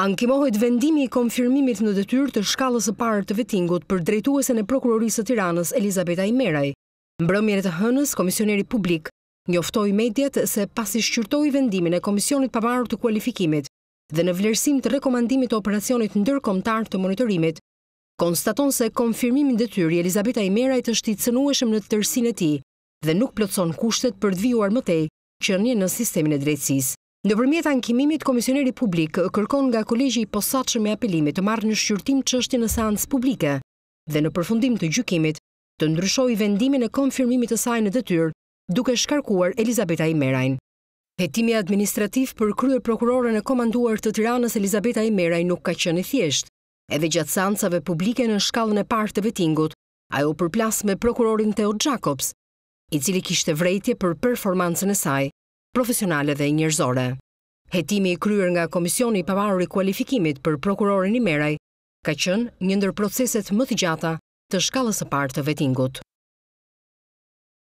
Ankimohet vendimi i konfirmimit në detyrë të shkallës e parë të vetingut për drejtuesen e prokurorisë të Tiranës Elizabeta Imeraj. mbrëmjën e të hënës, komisioneri publik njoftoi mediat se pasi shqyrtoi vendimin e komisionit pavarur të kualifikimit dhe në vlerësim të rekomandimit të operacionit ndërkombëtar të monitorimit, konstaton se konfirmimin detyri Elizabeta Imeraj është i cënueshëm në tërsinë e tij dhe nuk plotson kushtet për të mëtej më tej në sistemin e drejtësisë. Në përmjet ankimimit, Komisioneri Publik kërkon nga kolegji i posatëshme apelimit të marrë në shqyrtim është në sansë publike dhe në përfundim të gjukimit të ndryshoj vendimin e konfirmimit të sajnë të tyrë duke shkarkuar Elizabeta Imerajnë. Hetimi administrativ për krye prokurorën e komanduar të tiranës Elizabeta Imerajnë nuk ka qënë i thjesht, edhe gjatë sansave publike në shkallën e partë të vetingut, ajo përplas me prokurorin Theo Jacobs, i cili kishte vrejtje për performancën e saj, profesionale dhe njërzore. Hetimi i kryer nga Komisioni Pavarur i Kualifikimit për Prokurorin i Meraj ka qënë njëndër proceset më të gjata të shkallës e partë të vetingut.